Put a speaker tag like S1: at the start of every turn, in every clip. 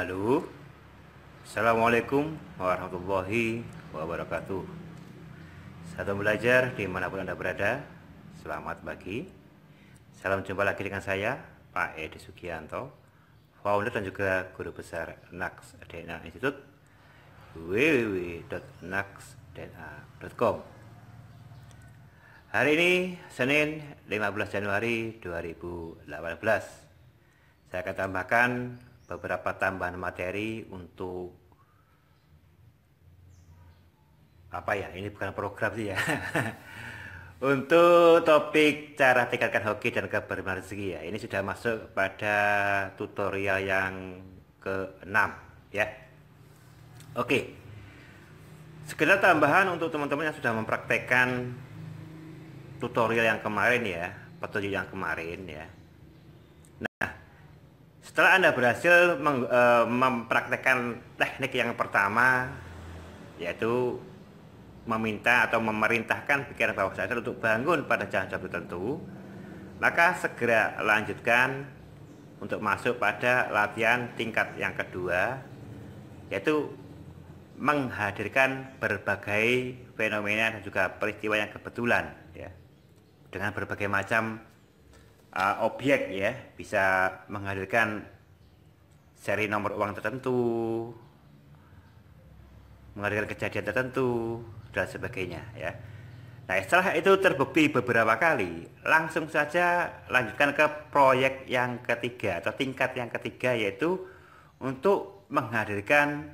S1: Halo Assalamualaikum warahmatullahi wabarakatuh Satu belajar dimanapun Anda berada Selamat pagi Salam jumpa lagi dengan saya Pak Edi Sugianto Founder dan juga Guru Besar NAX DNA Institute www.naxdna.com Hari ini Senin 15 Januari 2018 Saya akan tambahkan beberapa tambahan materi untuk apa ya ini bukan program sih ya untuk topik cara tingkatkan hoki dan keberuntungan rezeki ya ini sudah masuk pada tutorial yang ke-6 ya oke sekedar tambahan untuk teman-teman yang sudah mempraktekkan tutorial yang kemarin ya petunjuk yang kemarin ya setelah Anda berhasil meng, uh, mempraktekkan teknik yang pertama, yaitu meminta atau memerintahkan pikiran bawah sadar untuk bangun pada jam-jam tertentu, maka segera lanjutkan untuk masuk pada latihan tingkat yang kedua, yaitu menghadirkan berbagai fenomena dan juga peristiwa yang kebetulan ya dengan berbagai macam uh, objek ya bisa menghadirkan seri nomor uang tertentu menghadirkan kejadian tertentu dan sebagainya ya Nah setelah itu terbukti beberapa kali langsung saja lanjutkan ke proyek yang ketiga atau tingkat yang ketiga yaitu untuk menghadirkan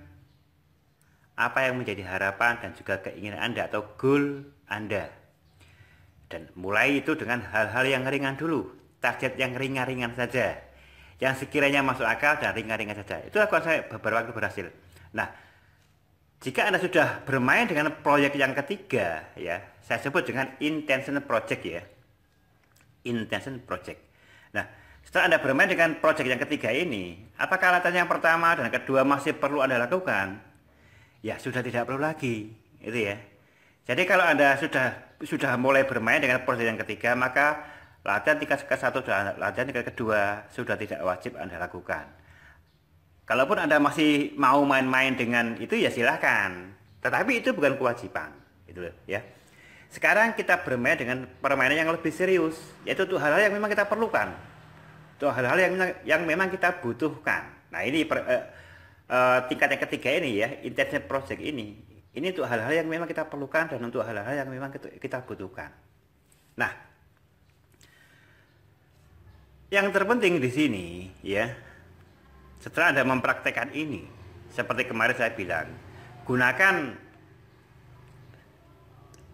S1: apa yang menjadi harapan dan juga keinginan Anda atau goal Anda dan mulai itu dengan hal-hal yang ringan dulu target yang ringan-ringan saja yang sekiranya masuk akal dan ringan-ringan saja itu aku saya beberapa waktu berhasil nah jika anda sudah bermain dengan proyek yang ketiga ya saya sebut dengan intention project ya intention project nah setelah anda bermain dengan proyek yang ketiga ini apakah latihan yang pertama dan kedua masih perlu anda lakukan ya sudah tidak perlu lagi itu ya jadi kalau anda sudah sudah mulai bermain dengan proyek yang ketiga maka Latihan tingkat satu dan latihan tingkat kedua sudah tidak wajib Anda lakukan. Kalaupun Anda masih mau main-main dengan itu ya silahkan. Tetapi itu bukan kewajiban. Gitu loh, ya. Sekarang kita bermain dengan permainan yang lebih serius, yaitu untuk hal-hal yang memang kita perlukan. Untuk hal-hal yang yang memang kita butuhkan. Nah, ini per, eh, eh, tingkat yang ketiga ini ya, intensive project ini. Ini untuk hal-hal yang memang kita perlukan dan untuk hal-hal yang memang kita butuhkan. Nah, yang terpenting di sini ya, setelah Anda mempraktekkan ini, seperti kemarin saya bilang, gunakan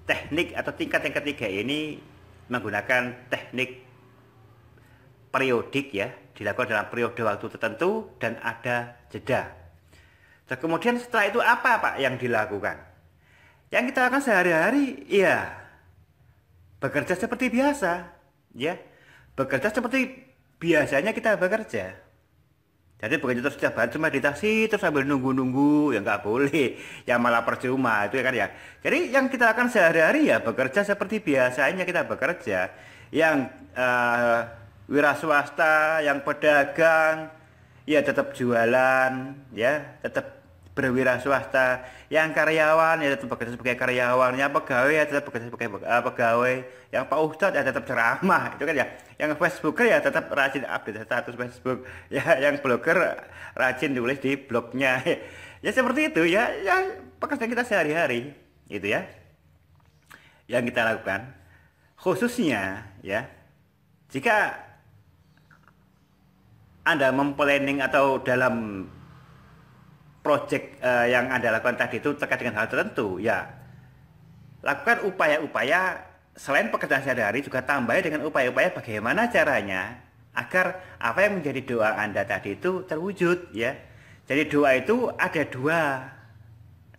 S1: teknik atau tingkat yang ketiga ini menggunakan teknik periodik ya, dilakukan dalam periode waktu tertentu dan ada jeda. Dan kemudian setelah itu apa Pak yang dilakukan? Yang kita lakukan sehari-hari, ya bekerja seperti biasa, ya bekerja seperti biasanya kita bekerja. Jadi bukan terus setiap hari cuma di taksi terus sambil nunggu-nunggu ya nggak boleh, ya malah percuma itu ya kan ya. Jadi yang kita akan sehari-hari ya bekerja seperti biasanya kita bekerja. Yang uh, wira swasta, yang pedagang, ya tetap jualan, ya tetap berwira swasta yang karyawan ya tetap bekerja sebagai karyawan yang pegawai ya tetap bekerja sebagai eh, pegawai yang pak ustadz ya tetap ceramah itu kan ya yang facebooker ya tetap rajin update status facebook ya yang blogger rajin tulis di blognya ya, seperti itu ya ya pekerjaan kita sehari-hari gitu ya yang kita lakukan khususnya ya jika anda memplanning atau dalam project uh, yang Anda lakukan tadi itu terkait dengan hal tertentu, ya lakukan upaya-upaya selain pekerjaan sehari-hari juga tambah dengan upaya-upaya bagaimana caranya agar apa yang menjadi doa Anda tadi itu terwujud ya. Jadi doa itu ada dua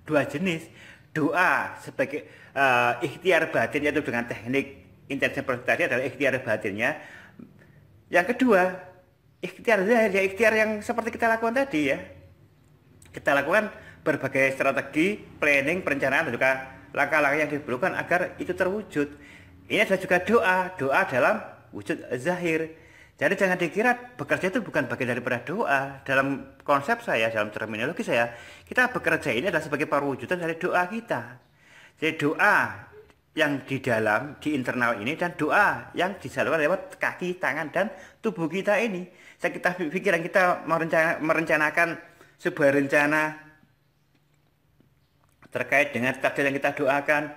S1: dua jenis. Doa sebagai uh, ikhtiar batin yaitu dengan teknik intensi tadi adalah ikhtiar batinnya. Yang kedua, ikhtiar ya ikhtiar yang seperti kita lakukan tadi ya kita lakukan berbagai strategi, planning, perencanaan dan juga langkah-langkah yang diperlukan agar itu terwujud. Ini ada juga doa, doa dalam wujud zahir. Jadi jangan dikira bekerja itu bukan bagian daripada doa. Dalam konsep saya, dalam terminologi saya, kita bekerja ini adalah sebagai perwujudan dari doa kita. Jadi doa yang di dalam, di internal ini dan doa yang disalurkan lewat kaki, tangan dan tubuh kita ini. Saya kita pikiran kita merencanakan sebuah rencana terkait dengan takdir yang kita doakan.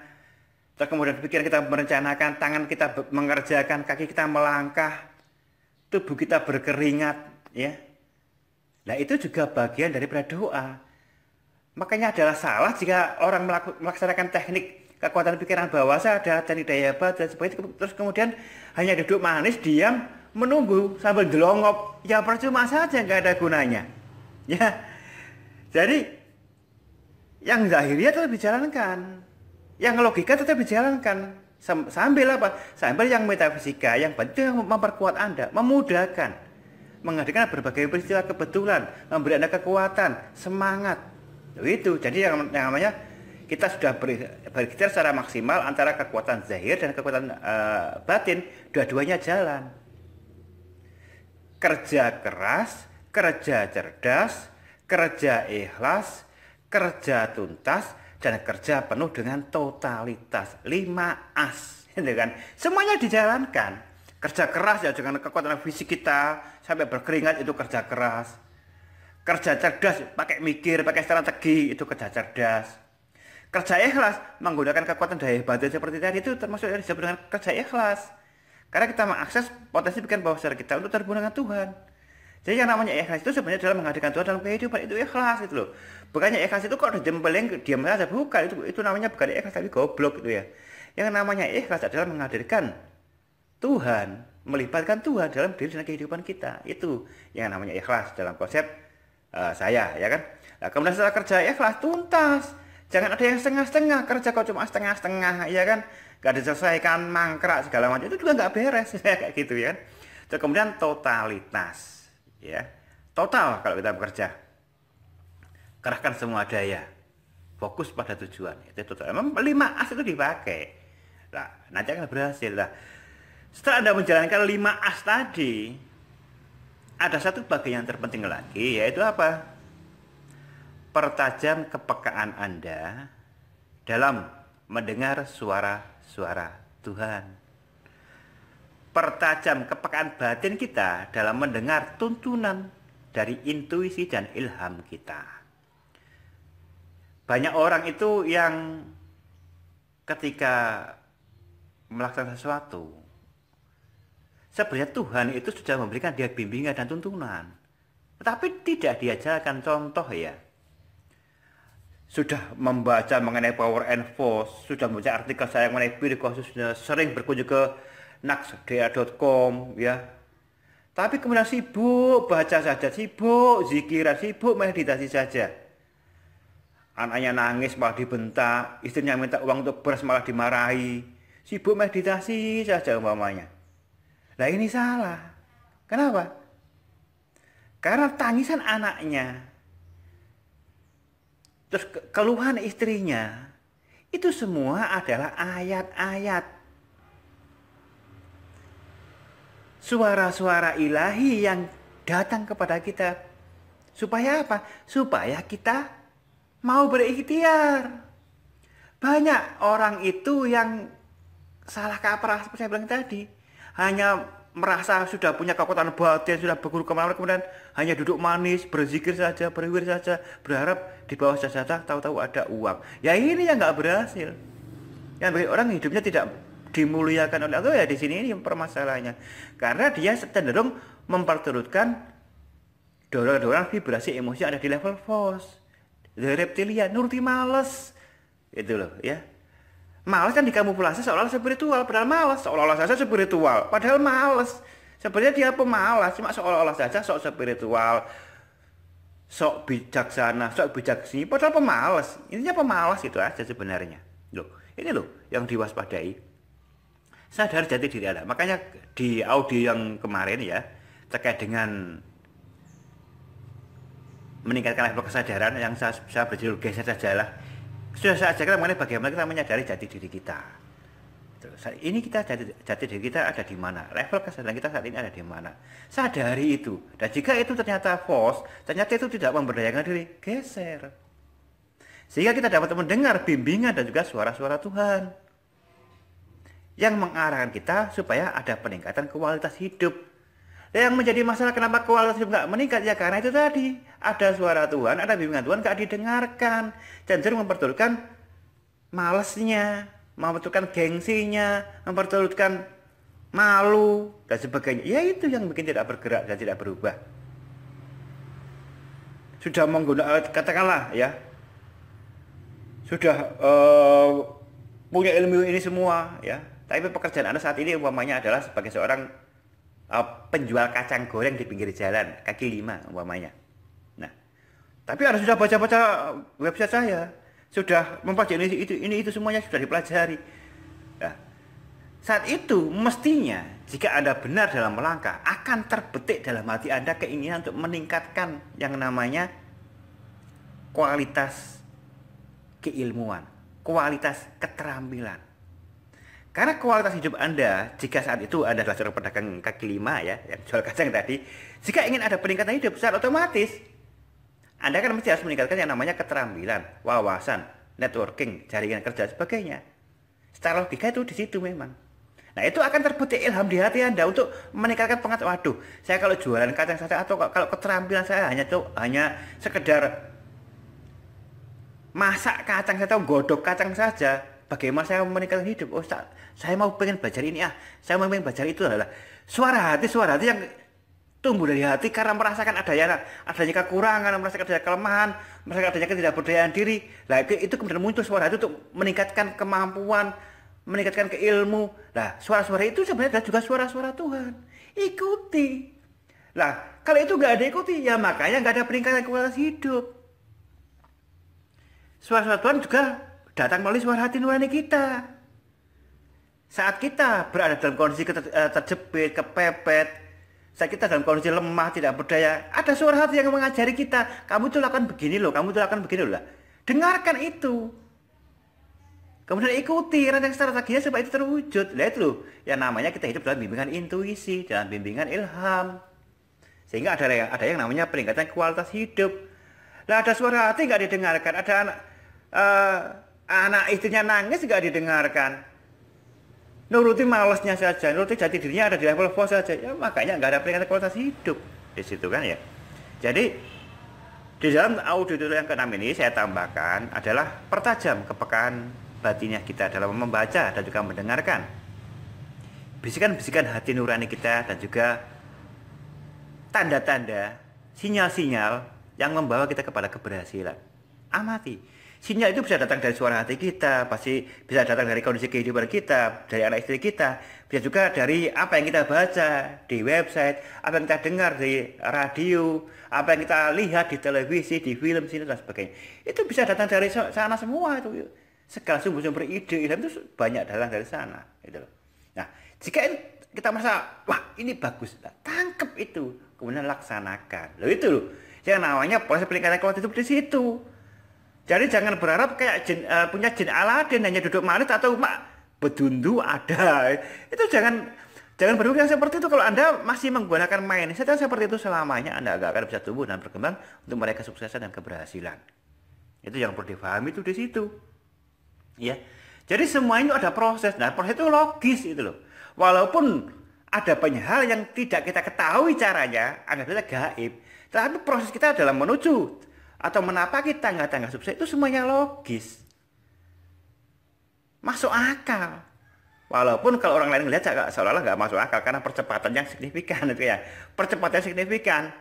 S1: Terus kemudian pikiran kita merencanakan, tangan kita mengerjakan, kaki kita melangkah, tubuh kita berkeringat, ya. Nah itu juga bagian dari doa. Makanya adalah salah jika orang melaksanakan teknik kekuatan pikiran bawah sadar dan daya hebat dan sebagainya terus kemudian hanya duduk manis diam menunggu sambil delongop ya percuma saja nggak ada gunanya ya jadi yang zahiriah tetap dijalankan, yang logika tetap dijalankan. Sambil apa? Sambil yang metafisika, yang penting memperkuat Anda, memudahkan, menghadirkan berbagai peristiwa kebetulan, memberi Anda kekuatan, semangat. Itu. Jadi yang, namanya kita sudah ber, secara maksimal antara kekuatan zahir dan kekuatan uh, batin, dua-duanya jalan. Kerja keras, kerja cerdas, kerja ikhlas, kerja tuntas, dan kerja penuh dengan totalitas. Lima as. Gitu kan? Semuanya dijalankan. Kerja keras ya dengan kekuatan fisik kita, sampai berkeringat itu kerja keras. Kerja cerdas, pakai mikir, pakai strategi, itu kerja cerdas. Kerja ikhlas, menggunakan kekuatan daya batin seperti tadi itu termasuk dari disebut kerja ikhlas. Karena kita mengakses potensi pikiran bawah sadar kita untuk terbunuh dengan Tuhan. Jadi yang namanya ikhlas itu sebenarnya dalam menghadirkan Tuhan dalam kehidupan itu ikhlas itu loh. Bukannya ikhlas itu kok dia diam saja bukan itu itu namanya bukan ikhlas tapi goblok gitu ya. Yang namanya ikhlas adalah menghadirkan Tuhan, melibatkan Tuhan dalam diri dan kehidupan kita. Itu yang namanya ikhlas dalam konsep uh, saya ya kan. Nah, kemudian setelah kerja ikhlas tuntas. Jangan ada yang setengah-setengah kerja kok cuma setengah-setengah ya kan. Gak diselesaikan mangkrak segala macam itu juga nggak beres kayak gitu ya kan. Terus kemudian totalitas ya total kalau kita bekerja kerahkan semua daya fokus pada tujuan itu total memang lima as itu dipakai lah nanti akan berhasil lah setelah anda menjalankan lima as tadi ada satu bagian yang terpenting lagi yaitu apa pertajam kepekaan anda dalam mendengar suara-suara Tuhan pertajam kepekaan batin kita dalam mendengar tuntunan dari intuisi dan ilham kita. Banyak orang itu yang ketika melaksanakan sesuatu, sebenarnya Tuhan itu sudah memberikan dia bimbingan dan tuntunan, tetapi tidak diajarkan contoh ya. Sudah membaca mengenai power and force, sudah membaca artikel saya mengenai diri khususnya, sering berkunjung ke naksdea.com ya tapi kemudian sibuk baca saja, sibuk zikir, sibuk meditasi saja. Anaknya nangis malah dibentak, istrinya minta uang untuk beras malah dimarahi. Sibuk meditasi saja umpamanya. Nah ini salah. Kenapa? Karena tangisan anaknya, terus keluhan istrinya, itu semua adalah ayat-ayat suara-suara ilahi yang datang kepada kita. Supaya apa? Supaya kita mau berikhtiar. Banyak orang itu yang salah kaprah seperti saya bilang tadi. Hanya merasa sudah punya kekuatan batin, sudah berguru kemana kemudian hanya duduk manis, berzikir saja, berwir saja, berharap di bawah saja tahu-tahu ada uang. Ya ini yang nggak berhasil. Yang banyak orang hidupnya tidak dimuliakan oleh Allah ya di sini ini permasalahannya karena dia cenderung memperturutkan dorongan-dorongan vibrasi emosi yang ada di level force the reptilia nurti males itu loh ya males kan dikamuflase seolah-olah spiritual padahal males seolah-olah saja spiritual padahal males sebenarnya dia pemalas cuma seolah-olah saja sok spiritual sok bijaksana sok bijaksini padahal pemalas intinya pemalas itu aja sebenarnya loh ini loh yang diwaspadai sadar jati diri Anda. Makanya di audio yang kemarin ya terkait dengan meningkatkan level kesadaran yang saya, saya berjudul geser saja lah sudah saya ajarkan mengenai bagaimana kita menyadari jati diri kita. Ini kita jati, jati diri kita ada di mana? Level kesadaran kita saat ini ada di mana? Sadari itu. Dan jika itu ternyata false, ternyata itu tidak memberdayakan diri, geser. Sehingga kita dapat mendengar bimbingan dan juga suara-suara Tuhan yang mengarahkan kita supaya ada peningkatan kualitas hidup. yang menjadi masalah kenapa kualitas hidup nggak meningkat ya karena itu tadi ada suara Tuhan, ada bimbingan Tuhan nggak didengarkan, cenderung memperturutkan malesnya, memperturutkan gengsinya, memperturutkan malu dan sebagainya. Ya itu yang bikin tidak bergerak dan tidak berubah. Sudah menggunakan eh, katakanlah ya sudah uh, punya ilmu ini semua ya tapi pekerjaan Anda saat ini umpamanya adalah sebagai seorang uh, penjual kacang goreng di pinggir jalan, kaki lima umpamanya. Nah, tapi Anda sudah baca-baca website saya, sudah mempelajari ini itu, ini itu semuanya sudah dipelajari. Nah, saat itu mestinya jika Anda benar dalam melangkah, akan terbetik dalam hati Anda keinginan untuk meningkatkan yang namanya kualitas keilmuan, kualitas keterampilan karena kualitas hidup Anda, jika saat itu Anda adalah seorang pedagang kaki lima ya, yang jual kacang tadi, jika ingin ada peningkatan hidup secara otomatis, Anda kan mesti harus meningkatkan yang namanya keterampilan, wawasan, networking, jaringan kerja, sebagainya. Secara logika itu di situ memang. Nah itu akan terbukti ilham di hati Anda untuk meningkatkan pengetahuan. Waduh, saya kalau jualan kacang saja atau kalau keterampilan saya hanya tuh hanya sekedar masak kacang saja atau godok kacang saja, bagaimana saya meningkatkan hidup oh saya, saya mau pengen belajar ini ah saya mau pengen belajar itu adalah suara hati suara hati yang tumbuh dari hati karena merasakan adanya adanya kekurangan merasakan adanya kelemahan merasakan adanya ketidakberdayaan diri lah itu kemudian muncul suara hati untuk meningkatkan kemampuan meningkatkan keilmu nah suara-suara itu sebenarnya adalah juga suara-suara Tuhan ikuti lah kalau itu nggak ada ikuti ya makanya nggak ada peningkatan kualitas hidup suara-suara Tuhan juga datang melalui suara hati nurani kita. Saat kita berada dalam kondisi eh, terjepit, kepepet, saat kita dalam kondisi lemah, tidak berdaya, ada suara hati yang mengajari kita, kamu itu akan begini loh, kamu itu akan begini loh. Dengarkan itu. Kemudian ikuti rancang strateginya supaya itu terwujud. Lihat loh, yang namanya kita hidup dalam bimbingan intuisi, dalam bimbingan ilham. Sehingga ada yang, ada yang namanya peningkatan kualitas hidup. Lah ada suara hati nggak didengarkan, ada anak, eh, Anak istrinya nangis nggak didengarkan. Nuruti malesnya saja, nuruti jati dirinya ada di level bos saja. Ya makanya nggak ada peringatan kualitas hidup di situ kan ya. Jadi di dalam audio yang keenam ini saya tambahkan adalah pertajam kepekaan batinnya kita dalam membaca dan juga mendengarkan bisikan-bisikan hati nurani kita dan juga tanda-tanda sinyal-sinyal yang membawa kita kepada keberhasilan. Amati. Sinyal itu bisa datang dari suara hati kita, pasti bisa datang dari kondisi kehidupan kita, dari anak istri kita, bisa juga dari apa yang kita baca di website, apa yang kita dengar di radio, apa yang kita lihat di televisi, di film, sini dan sebagainya. Itu bisa datang dari sana semua itu. Segala sumber-sumber ide ilham itu banyak datang dari sana, gitu Nah, jika kita merasa wah ini bagus nah, tangkep itu kemudian laksanakan loh itu loh yang namanya proses peningkatan kualitas itu di situ jadi jangan berharap kayak jin, uh, punya jin Aladin hanya duduk manis atau mak bedundu ada. Itu jangan jangan berpikir seperti itu kalau Anda masih menggunakan mindset yang seperti itu selamanya Anda agak akan bisa tumbuh dan berkembang untuk mereka sukses dan keberhasilan. Itu yang perlu difahami itu di situ. Ya. Jadi semua itu ada proses Nah, proses itu logis itu loh. Walaupun ada banyak hal yang tidak kita ketahui caranya, anggap kita gaib. Tapi proses kita adalah menuju atau menapaki tangga-tangga sukses itu semuanya logis. Masuk akal. Walaupun kalau orang lain melihat seolah-olah nggak masuk akal karena percepatan yang signifikan itu ya. yang signifikan.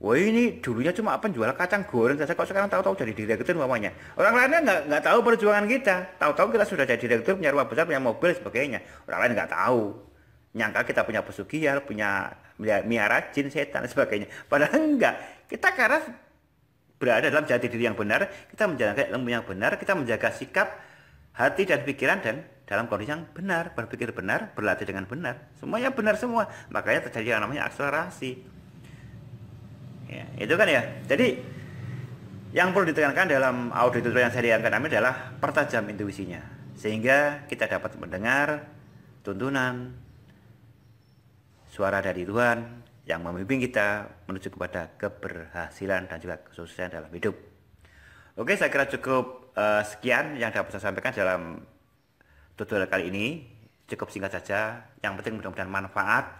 S1: Wah ini dulunya cuma penjual kacang goreng saja kok sekarang tahu-tahu jadi direktur umpamanya. Orang lainnya nggak nggak tahu perjuangan kita. Tahu-tahu kita sudah jadi direktur punya rumah besar punya mobil sebagainya. Orang lain nggak tahu. Nyangka kita punya pesugihan punya miara jin setan sebagainya. Padahal enggak. Kita karena berada dalam jati diri yang benar, kita menjalankan ilmu yang benar, kita menjaga sikap, hati dan pikiran dan dalam kondisi yang benar, berpikir benar, berlatih dengan benar. Semuanya benar semua. Makanya terjadi yang namanya akselerasi. Ya, itu kan ya. Jadi yang perlu ditekankan dalam audio tutorial yang saya diangkat kami adalah pertajam intuisinya sehingga kita dapat mendengar tuntunan suara dari Tuhan yang memimpin kita menuju kepada keberhasilan dan juga kesuksesan dalam hidup. Oke, saya kira cukup uh, sekian yang dapat saya sampaikan dalam tutorial kali ini. Cukup singkat saja. Yang penting mudah-mudahan manfaat.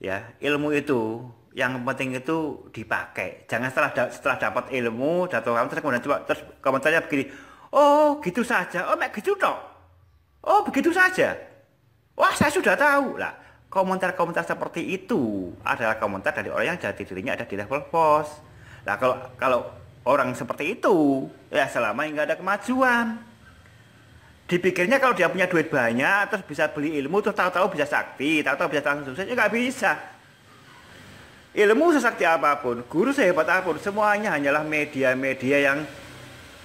S1: Ya, ilmu itu yang penting itu dipakai. Jangan setelah da setelah dapat ilmu, jatuh kamu terus kemudian coba terus komentarnya begini, "Oh, gitu saja. Oh, begitu gitu toh." Oh, begitu saja. Wah, saya sudah tahu. Lah, komentar-komentar seperti itu adalah komentar dari orang yang jati dirinya ada di level pos. Nah kalau kalau orang seperti itu ya selama nggak ada kemajuan. Dipikirnya kalau dia punya duit banyak terus bisa beli ilmu terus tahu-tahu bisa sakti, tahu-tahu bisa langsung sukses ya nggak bisa. Ilmu sesakti apapun, guru sehebat apapun, semuanya hanyalah media-media yang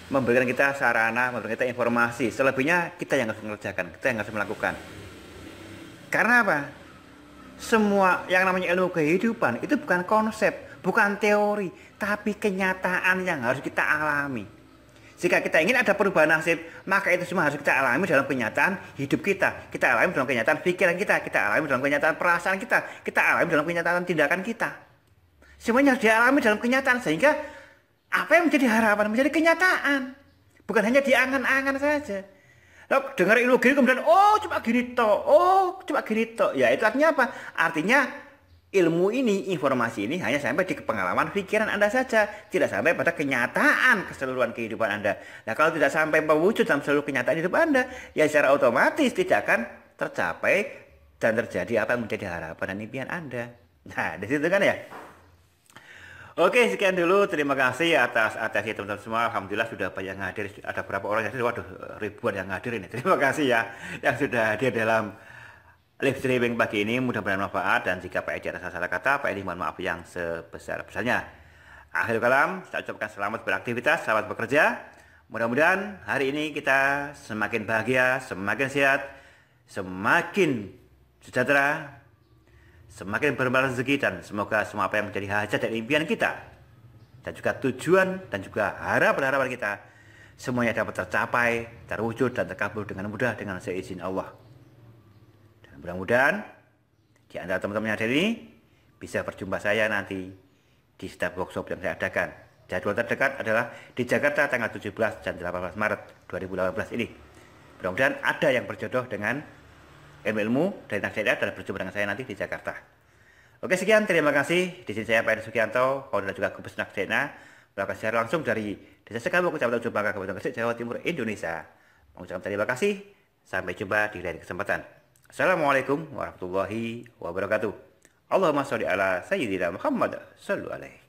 S1: memberikan kita sarana, memberikan kita informasi. Selebihnya kita yang harus mengerjakan, kita yang harus melakukan. Karena apa? semua yang namanya ilmu kehidupan itu bukan konsep, bukan teori, tapi kenyataan yang harus kita alami. Jika kita ingin ada perubahan nasib, maka itu semua harus kita alami dalam kenyataan hidup kita. Kita alami dalam kenyataan pikiran kita, kita alami dalam kenyataan perasaan kita, kita alami dalam kenyataan tindakan kita. Semuanya harus dialami dalam kenyataan sehingga apa yang menjadi harapan menjadi kenyataan. Bukan hanya diangan-angan saja. Lalu dengar ilmu gini kemudian oh cuma gini toh, oh cuma gini toh. Ya itu artinya apa? Artinya ilmu ini, informasi ini hanya sampai di pengalaman pikiran Anda saja, tidak sampai pada kenyataan keseluruhan kehidupan Anda. Nah, kalau tidak sampai mewujud dalam seluruh kenyataan hidup Anda, ya secara otomatis tidak akan tercapai dan terjadi apa yang menjadi harapan dan impian Anda. Nah, di situ kan ya. Oke, sekian dulu. Terima kasih atas atas teman-teman semua. Alhamdulillah sudah banyak yang hadir. Ada berapa orang yang hadir? Waduh, ribuan yang hadir ini. Terima kasih ya yang sudah hadir dalam live streaming pagi ini. Mudah-mudahan bermanfaat dan jika Pak Edi ada salah kata, Pak Edi mohon maaf yang sebesar-besarnya. Akhir kalam, saya ucapkan selamat beraktivitas, selamat bekerja. Mudah-mudahan hari ini kita semakin bahagia, semakin sehat, semakin sejahtera, semakin berbalas rezeki dan semoga semua apa yang menjadi hajat dan impian kita dan juga tujuan dan juga harapan-harapan kita semuanya dapat tercapai, terwujud dan terkabul dengan mudah dengan seizin Allah. Dan mudah-mudahan di antara teman-teman yang ada ini bisa berjumpa saya nanti di setiap workshop yang saya adakan. Jadwal terdekat adalah di Jakarta tanggal 17 dan 18 Maret 2018 ini. Mudah-mudahan ada yang berjodoh dengan ilmu-ilmu dari tentang syariat dan berjumpa dengan saya nanti di Jakarta. Oke sekian, terima kasih. Di sini saya Pak Sukianto, kau sudah juga Nak Nakdena, melakukan secara langsung dari Desa Sekabu, Kecamatan Jumbaga, Kabupaten Gresik, Jawa Timur, Indonesia. Mengucapkan terima kasih, sampai jumpa di lain kesempatan. Assalamualaikum warahmatullahi wabarakatuh. Allahumma sholli ala sayyidina Muhammad sallallahu alaihi